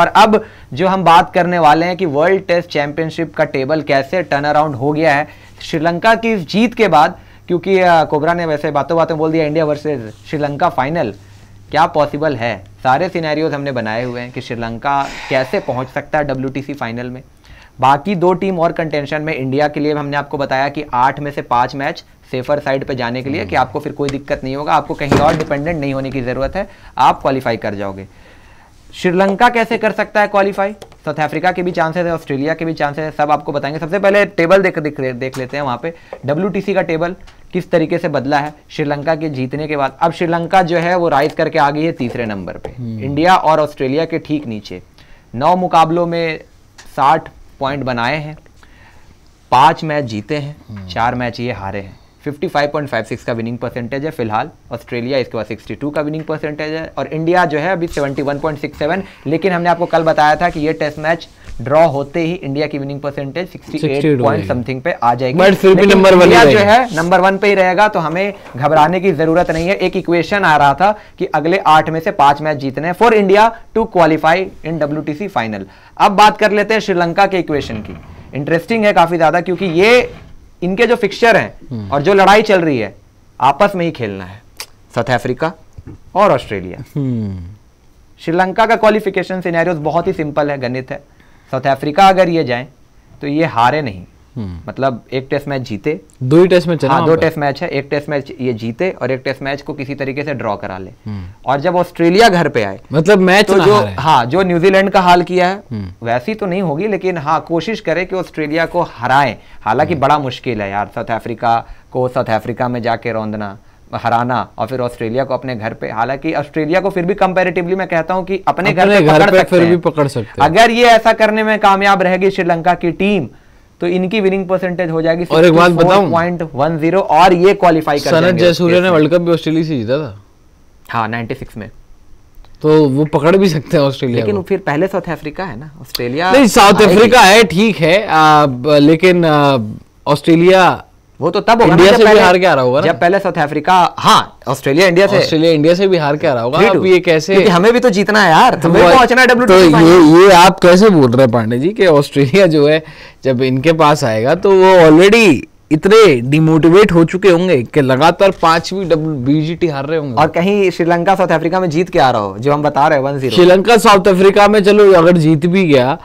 और अब जो हम बात करने वाले हैं कि वर्ल्ड टेस्ट चैंपियनशिप का टेबल कैसे टर्न अराउंड हो गया है श्रीलंका की इस जीत के बाद क्योंकि कोबरा ने वैसे बातों बातों बोल दिया इंडिया वर्सेज श्रीलंका फाइनल क्या पॉसिबल है सारे सिनेरियोज हमने बनाए हुए हैं कि श्रीलंका कैसे पहुंच सकता है डब्ल्यू फाइनल में बाकी दो टीम और कंटेंशन में इंडिया के लिए हमने आपको बताया कि आठ में से पांच मैच सेफर साइड पर जाने के लिए कि हम्म। आपको फिर कोई दिक्कत नहीं होगा आपको कहीं और डिपेंडेंट नहीं होने की ज़रूरत है आप क्वालिफाई कर जाओगे श्रीलंका कैसे कर सकता है क्वालिफाई साउथ अफ्रीका के भी चांसेस है ऑस्ट्रेलिया के भी चांसेस है सब आपको बताएंगे सबसे पहले टेबल देख देख, देख लेते हैं वहाँ पे डब्ल्यू का टेबल किस तरीके से बदला है श्रीलंका के जीतने के बाद अब श्रीलंका जो है वो राइज करके आ गई है तीसरे नंबर पे हम्म। इंडिया और ऑस्ट्रेलिया के ठीक नीचे नौ मुकाबलों में साठ पॉइंट बनाए हैं पांच मैच जीते हैं हम्म। चार मैच ये हारे हैं 55.56 का विनिंग परसेंटेज है फिलहाल ऑस्ट्रेलिया इसके बाद 62 का विनिंग परसेंटेज है और इंडिया जो है अभी 71.67 लेकिन हमने आपको कल बताया था कि ये टेस्ट मैच ड्रॉ होते ही इंडिया की विनिंग परसेंटेज 68 पॉइंट समथिंग पे आ जाएगी बट फिर भी नंबर वन जो है नंबर वन पे ही रहेगा तो हमें घबराने की जरूरत नहीं है एक इक्वेशन आ रहा था कि अगले आठ में से पांच मैच जीतने हैं for India to qualify in W final अब बात कर लेते हैं श्रीलंका के इक्वेशन की इंटरेस्टिंग है काफी ज्यादा क्योंकि ये इनके जो फिक्सर हैं हम्म। और जो लड़ाई चल रही है आपस में ही खेलना है साउथ अफ्रीका और ऑस्ट्रेलिया हम्म। श्रीलंका का क्वालिफिकेशन सिनेरियोज बहुत ही सिंपल है गणित है साउथ अफ्रीका अगर ये जाए तो ये हारे नहीं मतलब एक टेस्ट मैच जीते दो ही टेस्ट मैच हाँ दो टेस्ट मैच है एक टेस्ट मैच ये जीते और एक टेस्ट मैच को किसी तरीके से ड्रॉ करा ले हम्म। और जब ऑस्ट्रेलिया घर पे आए मतलब मैच तो जो हाँ जो न्यूजीलैंड का हाल किया है हम्म। वैसी तो नहीं होगी लेकिन हाँ कोशिश करे कि ऑस्ट्रेलिया को हराए हालांकि हम्म। बड़ा मुश्किल है यार साउथ अफ्रीका को साउथ अफ्रीका में जाके रौंदना हराना और फिर ऑस्ट्रेलिया को अपने घर पे हालांकि ऑस्ट्रेलिया को फिर भी कंपेरेटिवली मैं कहता हूं कि अपने, अपने घर पे, घर पकड़ पे सकते फिर भी पकड़ सकते अगर ये ऐसा करने में कामयाब रहेगी श्रीलंका की टीम तो इनकी विनिंग परसेंटेज हो जाएगी और एक बात बताऊं पॉइंट वन जीरो और ये क्वालिफाई कर सनत जयसूर्या ने वर्ल्ड कप भी ऑस्ट्रेलिया से जीता था हाँ सिक्स में तो वो पकड़ भी सकते हैं ऑस्ट्रेलिया लेकिन फिर पहले साउथ अफ्रीका है ना ऑस्ट्रेलिया नहीं साउथ अफ्रीका है ठीक है आ, लेकिन ऑस्ट्रेलिया वो तो तब इंडिया से भी हार के आ रहा होगा जब पहले साउथ अफ्रीका हाँ ऑस्ट्रेलिया इंडिया से ऑस्ट्रेलिया इंडिया से भी हार के आ रहा होगा आप ये कैसे हमें भी तो जीतना है यार तो पहुंचना है तो ये ये आप कैसे बोल रहे हैं पांडे जी कि ऑस्ट्रेलिया जो है जब इनके पास आएगा तो वो ऑलरेडी इतने डिमोटिवेट हो चुके होंगे कि लगातार पांचवी डब्ल्यू बीजीटी हार रहे होंगे और कहीं श्रीलंका साउथ अफ्रीका में जीत के आ रहा हो जो हम बता रहे हैं श्रीलंका साउथ अफ्रीका में चलो अगर जीत भी गया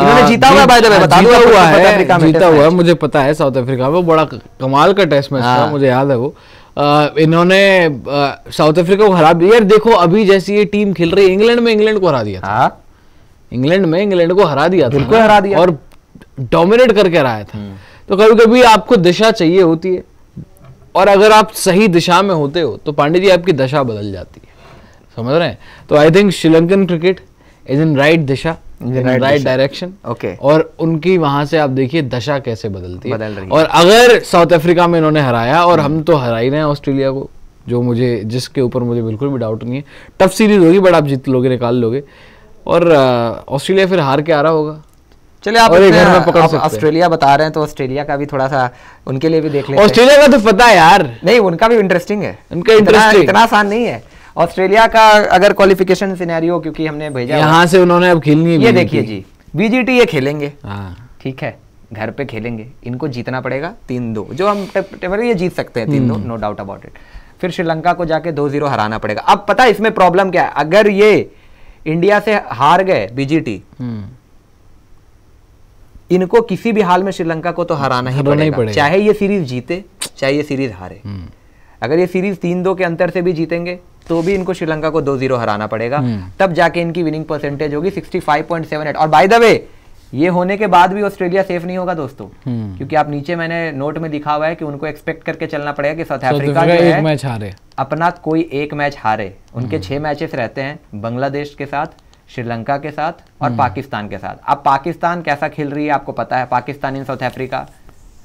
इन्होंने हाँ, जीता हुआ बाय द वे बता दूं हुआ है जीता हुआ मुझे पता है साउथ अफ्रीका में बड़ा कमाल का टेस्ट मैच था हाँ। मुझे याद है वो इन्होंने साउथ अफ्रीका को हरा दिया यार देखो अभी जैसी ये टीम खेल रही है इंग्लैंड में इंग्लैंड को हरा दिया था हाँ। इंग्लैंड में इंग्लैंड को हरा दिया था बिल्कुल हरा दिया और डोमिनेट करके हराया था हम्म। तो कभी कभी आपको दिशा चाहिए होती है और अगर आप सही दिशा में होते हो तो पांडे जी आपकी दशा बदल जाती है समझ रहे हैं तो I think Sri Lankan cricket is in right दिशा राइट डायरेक्शन ओके और उनकी वहां से आप देखिए दशा कैसे बदलती बदल रही है और अगर साउथ अफ्रीका में इन्होंने हराया और हम तो हरा ही रहे हैं ऑस्ट्रेलिया को जो मुझे जिसके ऊपर मुझे बिल्कुल भी डाउट नहीं है टफ सीरीज होगी बट आप जीत लोगे निकाल लोगे और ऑस्ट्रेलिया फिर हार के आ रहा होगा चलिए आप घर में पकड़ सकते ऑस्ट्रेलिया बता रहे हैं तो ऑस्ट्रेलिया का भी थोड़ा सा उनके लिए भी देख हैं ऑस्ट्रेलिया का तो पता है यार नहीं उनका भी इंटरेस्टिंग है उनका इंटरेस्टिंग इतना आसान नहीं है ऑस्ट्रेलिया का अगर क्वालिफिकेशन सिनेरियो क्योंकि हमने भेजा यहाँ से उन्होंने अब खेलनी है ये देखिए जी बीजीटी ये खेलेंगे हाँ। ठीक है घर पे खेलेंगे इनको जीतना पड़ेगा तीन दो जो हम टेबल ये जीत सकते हैं तीन दो नो डाउट अबाउट इट फिर श्रीलंका को जाके दो जीरो हराना पड़ेगा अब पता है इसमें प्रॉब्लम क्या है अगर ये इंडिया से हार गए बीजीटी हम्म। इनको किसी भी हाल में श्रीलंका को तो हराना ही पड़ेगा, पड़ेगा। चाहे ये सीरीज जीते चाहे ये सीरीज हारे हम्म। अगर ये सीरीज तीन दो के अंतर से भी जीतेंगे तो भी इनको श्रीलंका को दो जीरो हराना पड़ेगा हम्म। तब जाके इनकी विनिंग परसेंटेज होगी sixty five point seven eight और बाय द वे ये होने के बाद भी ऑस्ट्रेलिया सेफ नहीं होगा दोस्तों हम्म। क्योंकि आप नीचे मैंने नोट में लिखा हुआ है कि उनको एक्सपेक्ट करके चलना पड़ेगा कि साउथ अफ्रीका जो है मैच हारे अपना कोई एक मैच हारे उनके हम्म। छह मैचेस रहते हैं बांग्लादेश के साथ श्रीलंका के साथ और पाकिस्तान के साथ अब पाकिस्तान कैसा खेल रही है आपको पता है Pakistan in South Africa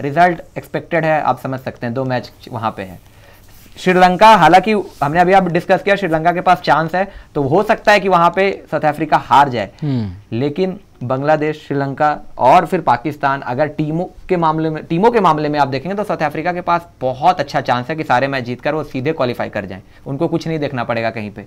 result expected है आप समझ सकते हैं दो मैच वहां पे है श्रीलंका हालांकि हमने अभी आप डिस्कस किया श्रीलंका के पास चांस है तो हो सकता है कि वहां पे साउथ अफ्रीका हार जाए हम्म। लेकिन बांग्लादेश श्रीलंका और फिर पाकिस्तान अगर टीमों के मामले में टीमों के मामले में आप देखेंगे तो साउथ अफ्रीका के पास बहुत अच्छा चांस है कि सारे मैच जीतकर वो सीधे क्वालिफाई कर जाएं उनको कुछ नहीं देखना पड़ेगा कहीं पर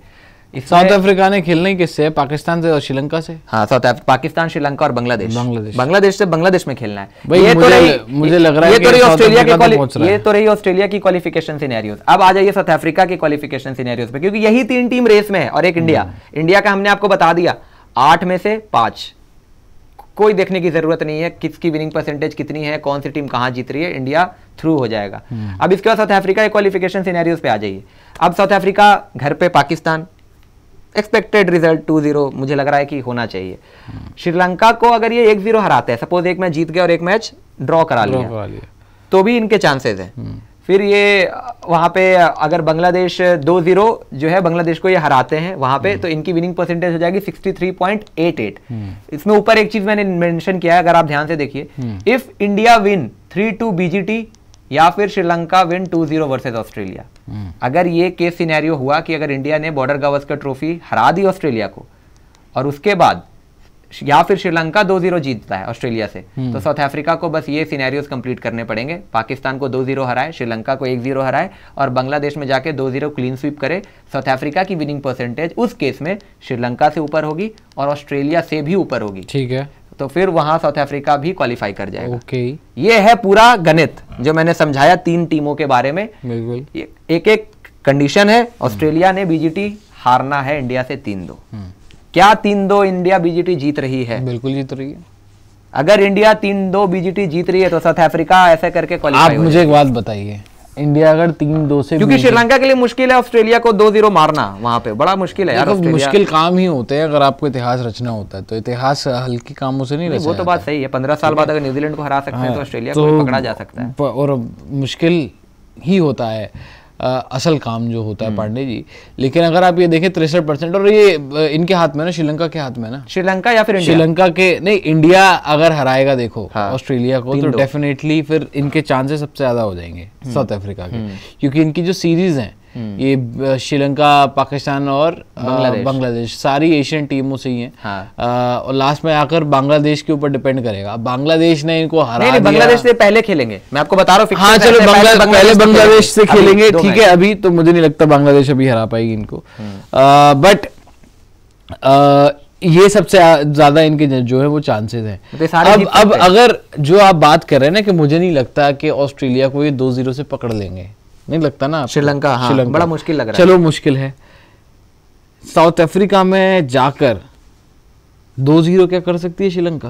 साउथ अफ्रीका ने खेलने किससे पाकिस्तान से और श्रीलंका से हाँ साउथ पाकिस्तान श्रीलंका और बांग्लादेश बांग्लादेश बांग्लादेश से बांग्लादेश में खेलना है भाई ये तो मुझे, तो रही मुझे लग रहा है ये तो रही ऑस्ट्रेलिया की ये तो रही ऑस्ट्रेलिया की क्वालिफिकेशन सिनेरियोज अब आ जाइए साउथ अफ्रीका की क्वालिफिकेशन सिनेरियोज पे क्योंकि यही तीन टीम रेस में है और एक इंडिया इंडिया हम्म। का हमने आपको बता दिया आठ में से पांच कोई देखने की जरूरत नहीं है किसकी विनिंग परसेंटेज कितनी है कौन सी टीम कहां जीत रही है इंडिया थ्रू हो जाएगा हम्म। अब इसके बाद साउथ अफ्रीका के क्वालिफिकेशन सिनेरियोज पे आ जाइए अब साउथ अफ्रीका घर पे Pakistan expected result two zero मुझे लग रहा है कि होना चाहिए श्रीलंका को अगर ये एक जीरो हराते हैं सपोज एक मैच जीत गया और एक मैच ड्रॉ करा लिया तो भी इनके चांसेस हैं हम्म। फिर ये वहाँ पे अगर बांग्लादेश दो जीरो जो है बांग्लादेश को ये हराते हैं वहाँ पे हम्म। तो इनकी विनिंग परसेंटेज हो जाएगी 63.88 हम्म। इसमें ऊपर एक चीज मैंने मेंशन किया है अगर आप ध्यान से देखिए if India win three two BGT या फिर Sri Lanka win two zero versus Australia अगर ये केस सिनेरियो हुआ कि अगर इंडिया ने बॉर्डर गावस्कर ट्रॉफी हरा दी ऑस्ट्रेलिया को और उसके बाद या फिर श्रीलंका दो जीरो जीतता है ऑस्ट्रेलिया से हम्म। तो साउथ अफ्रीका को बस ये सिनेरियोज कंप्लीट करने पड़ेंगे पाकिस्तान को दो जीरो हराए श्रीलंका को एक जीरो हराए और बांग्लादेश में जाके दो जीरो क्लीन स्वीप करे साउथ अफ्रीका की विनिंग परसेंटेज उस केस में श्रीलंका से ऊपर होगी और ऑस्ट्रेलिया से भी ऊपर होगी ठीक है तो फिर वहां साउथ अफ्रीका भी क्वालिफाई कर जाएगा ओके ये है पूरा गणित जो मैंने समझाया तीन टीमों के बारे में बिल्कुल एक एक कंडीशन है ऑस्ट्रेलिया ने बीजेटी हारना है इंडिया से तीन दो hmm. क्या तीन दो इंडिया बीजेटी जीत रही है बिल्कुल जीत रही है अगर इंडिया तीन दो बीजेटी जीत रही है तो साउथ अफ्रीका ऐसे करके क्वालिफाई आप मुझे एक बात बताइए इंडिया अगर तीन दो से क्योंकि श्रीलंका के लिए मुश्किल है ऑस्ट्रेलिया को दो जीरो मारना वहां पे बड़ा मुश्किल है यार मुश्किल काम ही होते हैं अगर आपको इतिहास रचना होता है तो इतिहास हल्की कामों से नहीं, नहीं वो तो बात सही है पंद्रह साल बाद अगर न्यूजीलैंड को हरा सकते हैं हाँ, तो ऑस्ट्रेलिया तो को पकड़ा जा सकता है और मुश्किल ही होता है असल काम जो होता है हम्म। पांडे जी लेकिन अगर आप ये देखें तिरसठ परसेंट और ये इनके हाथ में ना श्रीलंका के हाथ में ना श्रीलंका या फिर श्रीलंका के नहीं इंडिया अगर हराएगा देखो हाँ, ऑस्ट्रेलिया को तो डेफिनेटली फिर इनके चांसेस सबसे ज्यादा हो जाएंगे हम्म। साउथ अफ्रीका के हम्म। क्योंकि इनकी जो सीरीज है हम्म। ये श्रीलंका पाकिस्तान और बांग्लादेश सारी एशियन टीमों से ही है हाँ। और लास्ट में आकर बांग्लादेश के ऊपर डिपेंड करेगा बांग्लादेश ने इनको हरा बांग्लादेश से पहले खेलेंगे मैं आपको बता रहा हूँ हाँ चलो पहले बांग्लादेश से खेलेंगे ठीक है अभी तो मुझे नहीं लगता बांग्लादेश अभी हरा पाएगी इनको बट हम्म। ये सबसे ज्यादा इनके जो है वो चांसेस हैं तो अब अब अगर जो आप बात कर रहे हैं ना कि मुझे नहीं लगता कि ऑस्ट्रेलिया को ये दो जीरो से पकड़ लेंगे नहीं लगता ना श्रीलंका हाँ बड़ा मुश्किल लग रहा है चलो मुश्किल है साउथ अफ्रीका में जाकर दो जीरो क्या कर सकती है श्रीलंका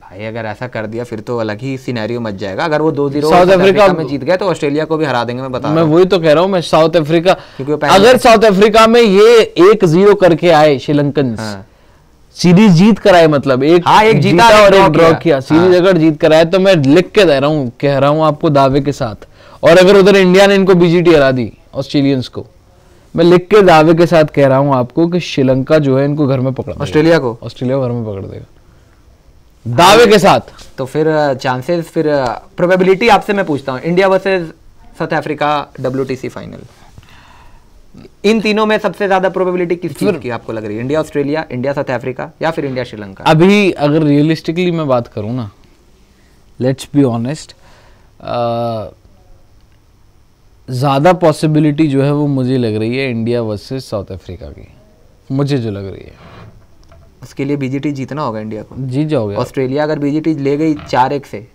भाई अगर ऐसा कर दिया फिर तो अलग ही सिनेरियो मच जाएगा अगर वो दो जीरो साउथ अफ्रीका में जीत गए तो ऑस्ट्रेलिया को भी हरा देंगे मैं बता मैं वही तो कह रहा हूँ मैं साउथ अफ्रीका अगर साउथ अफ्रीका में ये एक जीरो करके आए श्रीलंकन हाँ। सीरीज जीत कराए मतलब एक हाँ, एक जीता, जीता और एक ड्रॉ किया सीरीज हाँ। अगर जीत कराए तो मैं लिख के दे रहा हूँ कह रहा हूँ आपको दावे के साथ और अगर उधर इंडिया ने इनको बीजेटी हरा दी ऑस्ट्रेलियंस को मैं लिख के दावे के साथ कह रहा हूं आपको कि श्रीलंका जो है इनको घर में पकड़ ऑस्ट्रेलिया को ऑस्ट्रेलिया घर में पकड़ देगा दावे के साथ तो फिर चांसेस uh, फिर प्रोबेबिलिटी uh, आपसे मैं पूछता हूँ India versus South Africa W final इन तीनों में सबसे ज्यादा प्रोबेबिलिटी किस चीज की आपको लग रही है India Australia India South Africa या फिर इंडिया श्रीलंका अभी अगर रियलिस्टिकली मैं बात करूं ना लेट्स बी ऑनेस्ट ज़्यादा पॉसिबिलिटी जो है वो मुझे लग रही है इंडिया वर्सेज साउथ अफ्रीका की मुझे जो लग रही है उसके लिए बीजेटी जीतना होगा इंडिया को जीत जाओगे ऑस्ट्रेलिया अगर बीजीटी ले गई चार एक से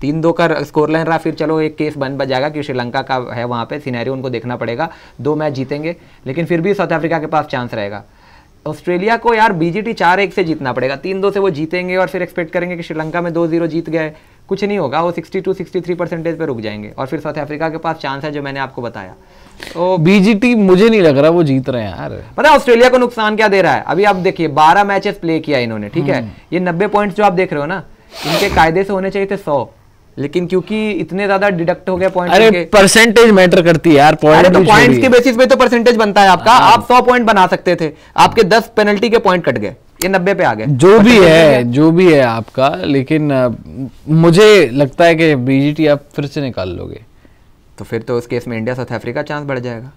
तीन दो का स्कोर लाइन रहा फिर चलो एक केस बन बच जाएगा कि श्रीलंका का है वहाँ पे सिनेरियो उनको देखना पड़ेगा दो मैच जीतेंगे लेकिन फिर भी साउथ अफ्रीका के पास चांस रहेगा ऑस्ट्रेलिया को यार बीजेटी चार एक से जीतना पड़ेगा तीन दो से वो जीतेंगे और फिर एक्सपेक्ट करेंगे कि श्रीलंका में दो जीरो जीत गए कुछ नहीं होगा वो 62 63 परसेंटेज पे रुक जाएंगे और फिर साउथ अफ्रीका के पास चांस है जो मैंने आपको बताया तो बीजीटी मुझे नहीं लग रहा वो जीत रहे हैं यार पता है ऑस्ट्रेलिया को नुकसान क्या दे रहा है अभी आप देखिए 12 मैचेस प्ले किया इन्होंने ठीक है हम्म। ये 90 पॉइंट्स जो आप देख रहे हो ना इनके कायदे से होने चाहिए थे सौ लेकिन क्योंकि इतने ज्यादा डिडक्ट हो गए पॉइंट अरे परसेंटेज मैटर करती है यार पॉइंट तो पॉइंट्स के बेसिस पे तो परसेंटेज बनता है आपका हाँ। आप 100 पॉइंट बना सकते थे आपके 10 पेनल्टी के पॉइंट कट गए ये नब्बे पे आ गए जो भी है जो भी है आपका लेकिन मुझे लगता है कि बीजेटी आप फिर से निकाल लोगे तो फिर तो उस केस में इंडिया साउथ अफ्रीका चांस बढ़ जाएगा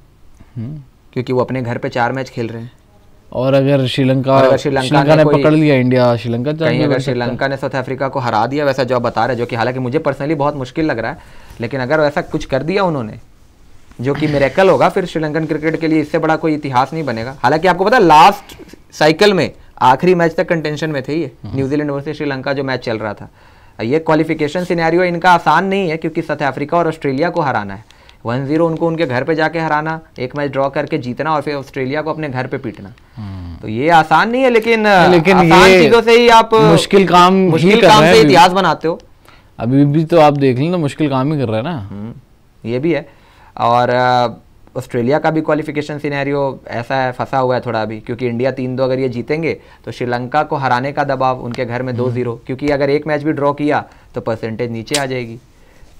हम्म। क्योंकि वो अपने घर पे चार मैच खेल रहे हैं और अगर श्रीलंका श्रीलंका, ने, ने पकड़ लिया इंडिया श्रीलंका कहीं अगर श्रीलंका ने साउथ अफ्रीका को हरा दिया वैसा जो बता रहे जो कि हालांकि मुझे पर्सनली बहुत मुश्किल लग रहा है लेकिन अगर वैसा कुछ कर दिया उन्होंने जो कि मेरेकल होगा फिर श्रीलंकन क्रिकेट के लिए इससे बड़ा कोई इतिहास नहीं बनेगा हालांकि आपको पता लास्ट साइकिल में आखिरी मैच तक कंटेंशन में थे ये न्यूजीलैंड वर्सेज श्रीलंका जो मैच चल रहा था ये क्वालिफिकेशन सिनेरियो इनका आसान नहीं है क्योंकि साउथ अफ्रीका और ऑस्ट्रेलिया को हराना है वन जीरो उनको उनके घर पे जाके हराना एक मैच ड्रॉ करके जीतना और फिर ऑस्ट्रेलिया को अपने घर पे पीटना हम्म। तो ये आसान नहीं है लेकिन लेकिन आसान चीजों से ही आप मुश्किल काम मुश्किल काम से इतिहास बनाते हो अभी भी तो आप देख लें मुश्किल काम ही कर रहे हैं ना हम्म। ये भी है और ऑस्ट्रेलिया का भी क्वालिफिकेशन सिनेरियो ऐसा है फंसा हुआ है थोड़ा अभी क्योंकि इंडिया तीन दो अगर ये जीतेंगे तो श्रीलंका को हराने का दबाव उनके घर में हम्म। दो जीरो क्योंकि अगर एक मैच भी ड्रॉ किया तो परसेंटेज नीचे आ जाएगी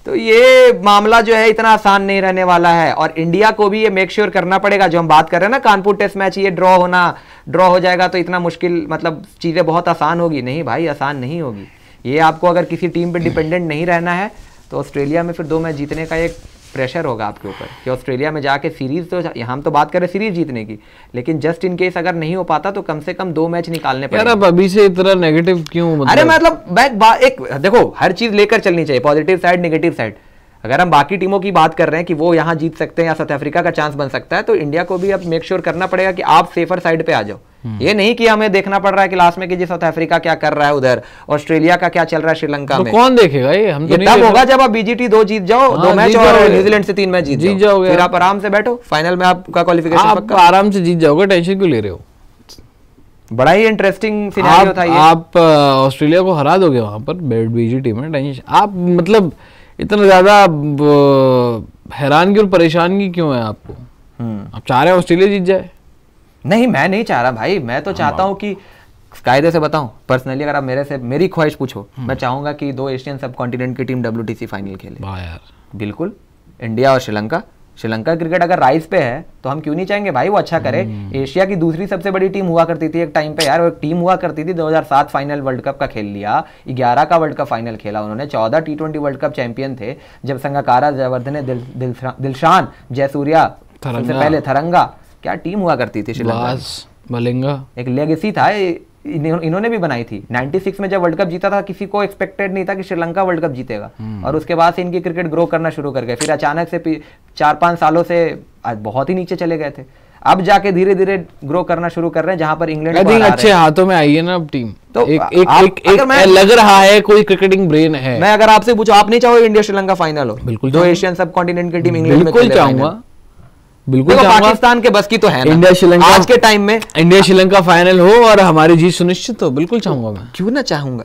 तो ये मामला जो है इतना आसान नहीं रहने वाला है और इंडिया को भी ये मेक श्योर sure करना पड़ेगा जो हम बात कर रहे हैं ना कानपुर टेस्ट मैच ये ड्रॉ होना ड्रॉ हो जाएगा तो इतना मुश्किल मतलब चीज़ें बहुत आसान होगी नहीं भाई आसान नहीं होगी ये आपको अगर किसी टीम पर डिपेंडेंट नहीं रहना है तो ऑस्ट्रेलिया में फिर दो मैच जीतने का एक प्रेशर होगा आपके ऊपर कि ऑस्ट्रेलिया में जाके सीरीज़ तो हम तो बात करें सीरीज़ जीतने की लेकिन जस्ट इन केस अगर नहीं हो पाता तो कम से कम दो मैच निकालने पर अभी से इतना नेगेटिव क्यों मतलब? अरे मतलब मैं एक देखो हर चीज़ लेकर चलनी चाहिए पॉजिटिव साइड नेगेटिव साइड अगर हम बाकी टीमों की बात कर रहे हैं कि वो यहाँ जीत सकते हैं या साउथ अफ्रीका का चांस बन सकता है तो इंडिया को भी अब मेक श्योर करना पड़ेगा कि आप सेफर साइड पर आ जाओ ये नहीं कि हमें देखना पड़ रहा है कि लास्ट में कि जी साउथ अफ्रीका क्या कर रहा है उधर ऑस्ट्रेलिया का क्या चल रहा है श्रीलंका तो में कौन देखेगा ये हम तो ये तब होगा जब आप बीजेटी दो जीत जाओ हाँ, दो मैच और न्यूजीलैंड से तीन मैच जीत जीत जाओगे फिर आप आराम से बैठो फाइनल में आपका क्वालिफिकेशन पक्का आराम से जीत जाओगे टेंशन क्यों ले रहे हो बड़ा ही इंटरेस्टिंग सिनेरियो था ये आप ऑस्ट्रेलिया को हरा दोगे वहां पर बीजीटी में टेंशन आप मतलब इतना ज्यादा हैरान क्यों परेशान क्यों है आपको हम्म। आप चाह रहे हैं ऑस्ट्रेलिया जीत जाए नहीं मैं नहीं चाह रहा भाई मैं तो हाँ, चाहता हाँ। हूँ कि कायदे से बताऊं पर्सनली अगर आप मेरे से मेरी ख्वाहिश पूछो हम्म। मैं चाहूंगा कि दो एशियन सब कॉन्टिनेंट की टीम डब्ल्यू फाइनल खेले बिल्कुल इंडिया और श्रीलंका श्रीलंका क्रिकेट अगर राइज पे है तो हम क्यों नहीं चाहेंगे भाई वो अच्छा करे एशिया हम्म। की दूसरी सबसे बड़ी टीम हुआ करती थी एक टाइम पे यार एक टीम हुआ करती थी 2007 फाइनल वर्ल्ड कप का खेल लिया 11 का वर्ल्ड कप फाइनल खेला उन्होंने 14 T twenty world cup champion थे जब संगाकारा जयवर्धन दिल, दिल, दिलशान जयसूर्या सबसे पहले थरंगा क्या टीम हुआ करती थी श्रीलंका एक लेगेसी था इन्होंने भी बनाई थी 96 में जब वर्ल्ड कप जीता था किसी को एक्सपेक्टेड नहीं था कि श्रीलंका वर्ल्ड कप जीतेगा हम्म। और उसके बाद से इनकी क्रिकेट ग्रो करना शुरू कर गए फिर अचानक से चार पांच सालों से आज बहुत ही नीचे चले गए थे अब जाके धीरे धीरे ग्रो करना शुरू कर रहे हैं जहां पर इंग्लैंड आई अच्छे हाथों में आई है ना अब टीम तो एक एक आप, एक, एक मैं, लग रहा है कोई क्रिकेटिंग ब्रेन है मैं अगर आपसे पूछू आप नहीं चाहो इंडिया श्रीलंका फाइनल हो बिल्कुल दो एशियन सब कॉन्टिनेंट की टीम इंग्लैंड में बिल्कुल चाहूंगा बिल्कुल तो पाकिस्तान के बस की तो है इंडिया श्रीलंका आज के टाइम में इंडिया श्रीलंका फाइनल हो और हमारी जीत सुनिश्चित हो बिल्कुल चाहूंगा मैं क्यों ना चाहूंगा